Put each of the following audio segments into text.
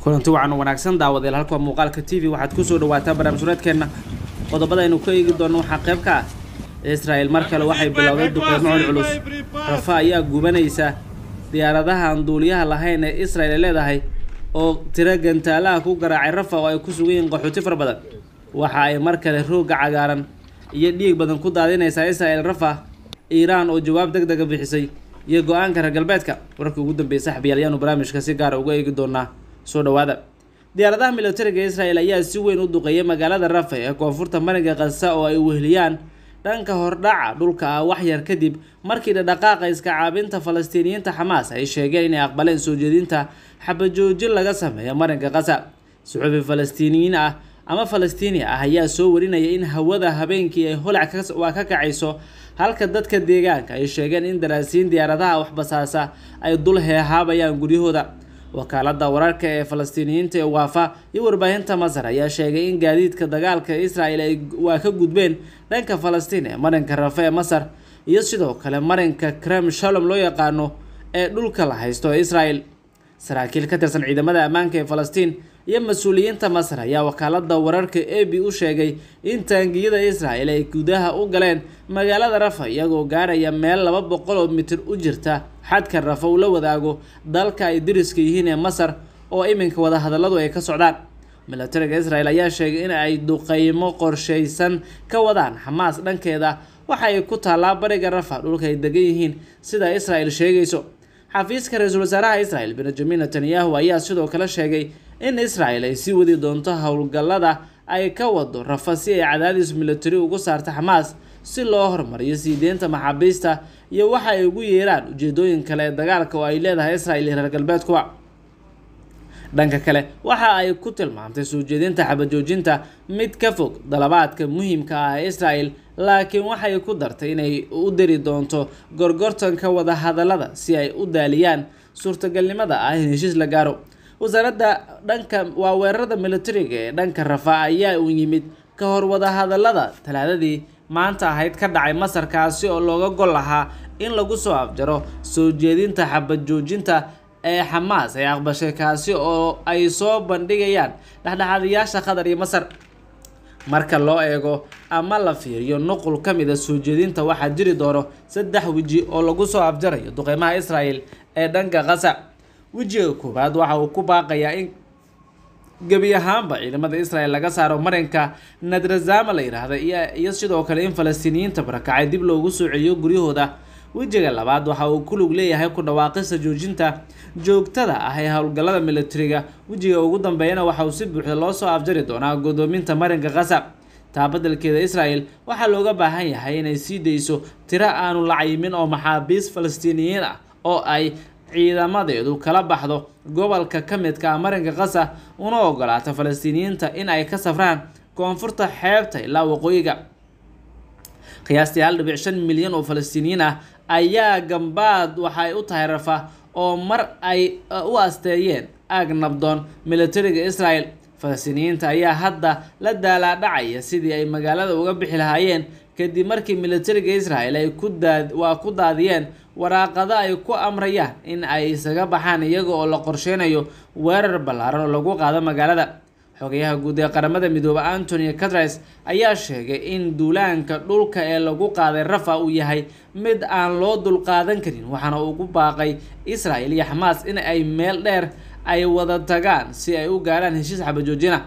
kulanti waxaanu wanaagsan daawadeel halka muuqaalka t v waxaad ku soo dhawaataa barnaamij wareedkeenna qodobada aynu ka eegi doonno waxaa qayb ka ah israa'el mar kale waxay bilowday duqeymo culculus rafa ayaa gubanaysa diyaaradahan duuliyaha lahayn ee israel ay leedahay oo tiro gantaalaha ku garaacay rafa oo ay ku sugan yihiin qaxooti fara badan waxa ay mar kale roogga cagaaran iyo dhiig badan ku daadinaysaa israel rafa iiraan oo jawaab deg dega bixisay iyo go-aanka reer galbeedka warkii ugu dambeeyey saxbiyaal ayaanu barnaamijka si gaara ah uga eegi doonaa soo dhowaada diyaaradaha milatariga israel ayaa si weyn u duqeeyay magaalada rafa ee koonfurta marinka kasa oo ay wehliyaan dhanka hordhaca dhulka ah wax yar kadib markii dhadhaqaaqa iskacaabinta falastiiniyiinta xamaas ay sheegeen inay aqbaleen soo jeedinta xabajoojin laga sameeyo marinka kasa suxuubi falastiiniyiin ah ama falastiini ah ayaa soo warinaya in hawada habeenkii ay holac waa ka kacayso halka dadka deegaanka ay sheegeen in daraasiin diyaaradaha waxbasaasa ay dul heehaabayaan guryahooda wakaalada wararka ee falastiiniyiinta ee waafa iyo warbaahinta masar ayaa sheegay in gaadiidka dagaalka israel ay waa ka gudbeen dhanka falastiin ee marinka rafa ee masar iyo sidoo kale marinka krem shalom loo yaqaano ee dhulka la haysto ee israel saraakiil ka tirsan ciidamada ammaanka ee falastiin iyo mas-uuliyiinta masar ayaa wakaalada wararka a b u sheegay in taangiyada israel ay gudaha u galeen magaalada rafa iyagoo gaaraya meel laba boqol oo mitir u jirta xadka rafa uu la wadaago dalka ay dariska yihiin ee masar oo iminka wadahadaladu ay ka socdaan milatariga israel ayaa sheegay in ay duqeymo qorshaysan ka wadaan xamaas dhankeeda waxa ay ku taallaa bariga rafa dhulka ay degan yihiin sida israel sheegayso xafiiska ra-iisul wasaaraha israel benjamin netanyahu ayaa sidoo kale sheegay in israel ay sii wadi doonto howlgallada ay ka wado rafa si ay cadaadis milatari ugu saarta xamaas si loo horumariyo sii deynta maxaabiista iyo waxa ay ugu yeeraan ujeedooyin kale ee dagaalka oo ay leedahay israel iyo reer galbeedkuba dhanka kale waxa ay ku tilmaamtay soo jeedinta xabajoojinta mid ka fog dalabaadka muhiimka ah ee israel laakiin waxay ku dartay inay u diri doonto gorgortanka wadahadallada si ay u daaliyaan suurtagalnimada ah in heshiis la gaaro wasaaradda dhanka waa weerarada militariga ee dhanka rafa ayaa u yimid ka hor wadahadalada talaadadii maanta ahayd ka dhacay masar kaasi oo looga gol lahaa in lagu soo afjaro soo jeedinta xabad joojinta ee xamaas ee aqbashay kaasi oo ay soo bandhigayaan dhexdhexaadayaasha qatar iyo masar marka loo eego ama la fiiriyo nuqul ka mid soo jeedinta waxaa jiri doono saddex weji oo lagu soo afjarayo duqeymaha israel ee dhanka qasa wejiga koowaad waxa uu ku baaqayaa in gebi ahaanba ciidamada israel laga saaro marinka nadrazama la yidhaahda iyo sidoo kale in falastiiniyiinta barakacay dib loogu sooceeyo guryahooda wejiga labaad waxa uu ku lug leeyahay ku dhawaaqista joojinta joogtada ah ee howlgallada milatariga wejiga ugu dambeeyana waxa uu si buuxda loo soo afjari doonaa godoominta marinka qasab taabadelkeeda israel waxaa looga baahan yahay inay sii dayso tiro aanu la cayimin oo maxaabiis falastiiniyiin ah oo ay ciidamadeedu kala baxdo gobolka ka midka marinka kasa una ogolaata falastiiniyiinta in ay ka safraan koonfurta xeebta ilaa waqooyiga qiyaastii hal dhibic shan milyan oo falastiiniyiin ah ayaa gambaad waxa u tahay rafa oo mar ay e, u asteeyeen aag nabdoon milatariga israel falastiiniyiinta ayaa hadda la daalaadhacaya sidii ay magaalada uga bixi lahaayeen kadib markii milatariga israel ay ku daad waa ku daadiyeen waraaqada ay ku amrayaan in ay isaga baxaan iyaga oo la qorsheynayo weerar ballaaran oo lagu qaado magaalada xogayaha guud ee qaramada midoobe antony catres ayaa sheegay in duulaanka dhulka ee lagu qaaday rafa uu yahay mid aan loo dulqaadan karin waxaana ugu baaqay israel iyo xamaas in ay meel dheer ay wada tagaan si ay u gaaraan heshiis xabajoojina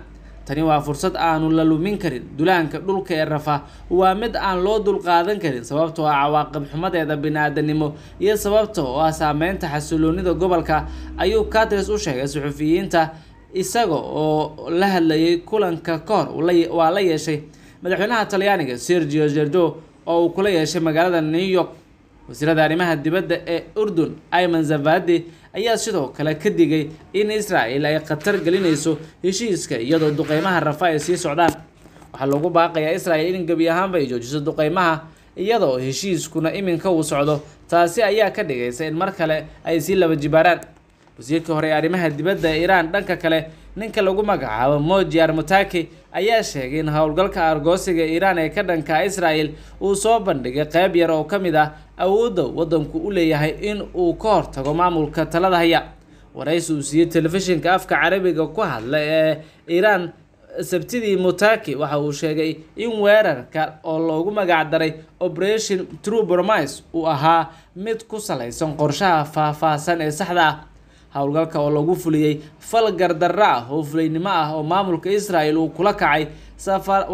tani waa fursad aanu la lumin karin dulaanka dhulka ee rafa waa mid aan loo dulqaadan karin sababtoo ah cawaaqib xumadeeda bini-aadanimo iyo sababta oo ah saameynta xasiloonida gobolka ayuu catris u sheegay suxufiyiinta isaga oo la hadlayay kulanka kahor waa la yeeshay madaxweynaha talyaaniga sergio gerdo oo uu kula yeeshay magaalada new york wasiirada arrimaha dibadda ee urdun iman zavadi ayaa sidoo kale ka digay in israa'il ay khatar gelinayso heshiiska iyadoo duqeymaha rafa ay sii socdaan waxaa lagu baaqayaa israa'il in gebi ahaanba ay joojiso duqeymaha iyadoo heshiiskuna iminka uu socdo taasi ayaa ka dhigaysa in mar kale ay sii laba jibaaraan wasiirka hore ee arrimaha dibadda ee iiraan dhanka kale ninka lagu magacaabo mojiar mutaki ayaa sheegay in howlgalka argoosiga iiraan ee ka dhanka israel uu soo bandhigay qeyb yar oo ka mid ah awoodda waddanku u leeyahay in uu ka hortago maamulka talada haya waraysi uu siiyey telefishinka afka carabiga ku hadla ee iiraan sabtidii mutaki waxa uu sheegay in weerarka oo loogu magacdaray operation true uu ahaa mid ku salaysan qorshaha faahfaahsan ee saxda ah howlgalka oo lagu fuliyey fal gardara ah oo fulaynimo ah oo maamulka israel uu kula kacay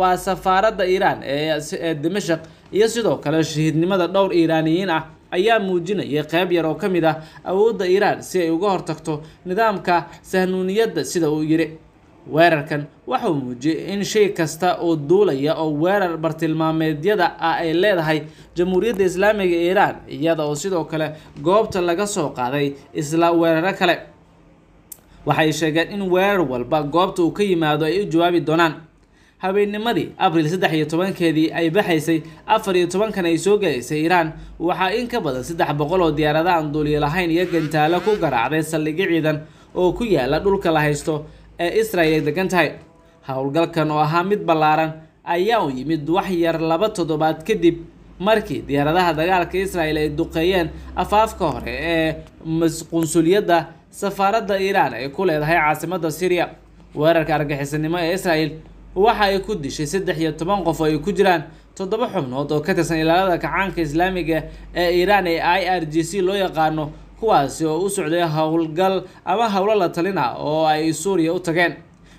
waa safaaradda iiraan ee dimashaq iyo sidoo kale shahiidnimada dhowr iiraaniyiin ah ayaa muujinaya qayb yar oo ka mid ah awoodda iiraan si ay uga hortagto nidaamka sahnuuniyadda sida uu yidhi weerarkan waxuu muujiyey in shay kasta oo duulaya oo weerar bartilmaameedyada ah ay leedahay jamhuuriyadda islaamiga iiraan iyada oo sidoo kale goobta laga soo qaaday isla weeraro kale waxay sheegeen in weerar walba goobta uu ka yimaado ay u jawaabi doonaan habeennimadii abril saddex iyo tobankeedii ay baxaysay afar iyo tobankan ay soo gelaysay iiraan waxaa in ka badan saddex boqol oo diyaaradahan duuliyo lahayn iyo gantaalo ku garaacday saldhigi ciidan oo ku yaala dhulka la haysto ee israel ay degan tahay howlgalkan oo ahaa mid ballaaran ayaa u yimid wax yar laba toddobaad kadib markii diyaaradaha dagaalka israel ay duqeeyeen afaafka hore ee qunsuliyadda safaaradda iiraan ay ku leedahay caasimadda syriya weerarka argixisnimo ee israel waxa ay ku dishay saddex iyo toban qof oo ay ku jiraan toddoba xubnood oo ka tirsan ilaalada kacaanka islaamiga ee iiraan ee i r g c loo yaqaano kuwaasi oo u socday howlgal ama howlo la talina oo ay suuriya u tageen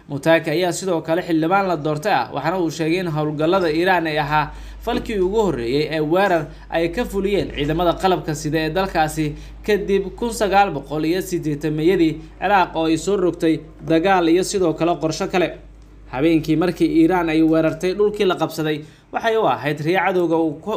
mutaaki ayaa sidoo kale xildhibaan la doortay ah waxaana uu sheegay in howlgallada iiraan ay ahaa falkii ugu horreeyey ee weerar ay ka fuliyeen ciidamada qalabka sida ee dalkaasi kadib kun sagaal boqol iyo sideetameeyadii ciraaq oo ay soo rogtay dagaal iyo sidoo kale qorsho kale habeenkii markii iiraan ay weerartay dhulkii la qabsaday waxay u ahayd riya cadowga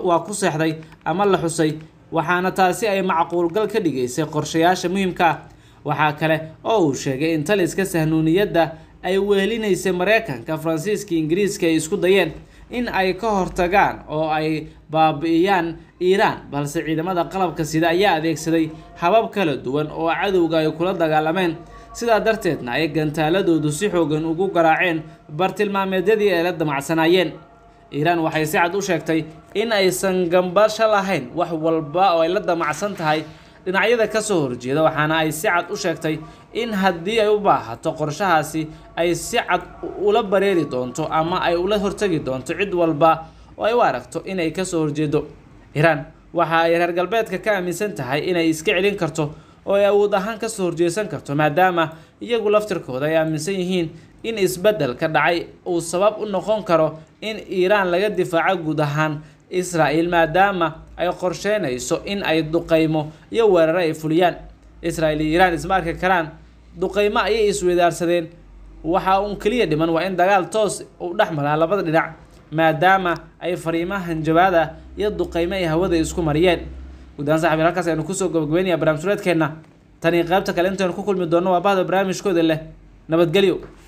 waa ku seexday ama la xusay waxaana taasi ay macquulgal ka dhigaysay qorshayaasha muhimka ah. waxaa kale oo uu sheegay in taliska sahnuuniyadda ay weelinaysay maraykanka faransiiska ingiriiska ay isku dayeen in ay ka hortagaan oo ay baabi'iyaan iiraan balse ciidamada qalabka sida ayaa adeegsaday habab kala duwan oo cadowga ay kula dagaalameen sidaa darteedna ay gantaaladoodu si xoogan ugu garaaceen bartilmaameedyadii ay la damacsanaayeen iiraan waxay si cad u sheegtay in aysan gambasho lahayn wax walba oo ay la damacsan tahay dhinacyada ka soo horjeeda waxaana ay si cad u sheegtay in haddii ay u baahato qorshahaasi ay si cad ula bareeri doonto ama ay ula hortegi doonto cid walba oo ay u aragto inay ka soo horjeedo iiraan waxa ay reer galbeedka ka aaminsan tahay inay iska celin karto oo ay awood ahaan ka soo horjeesan karto maadaama iyagu laftirkooda ay aaminsan yihiin in isbeddel ka dhacay uu sabab u noqon karo in iiraan laga difaaco guud ahaan israa'il maadaama ay qorsheynayso in ay duqaymo iyo weeraro ay fuliyaan israel iyo iiraan isma arki karaan duqaymo ayay isweydaarsadeen waxaa uun keliya dhiman waa in dagaal toos uu dhex maraa labada dhinac maadaama ay fariimaha hanjabaada iyo duqaymo ay hawada isku mariyeen guddaan saxabiin halkaas aynu kusoo gabagabeynaya barnaamij sureedkeenna tani qaybta kale intaynu ku kulmi doonno waa bahda barnaamijkooda leh nabadgelyo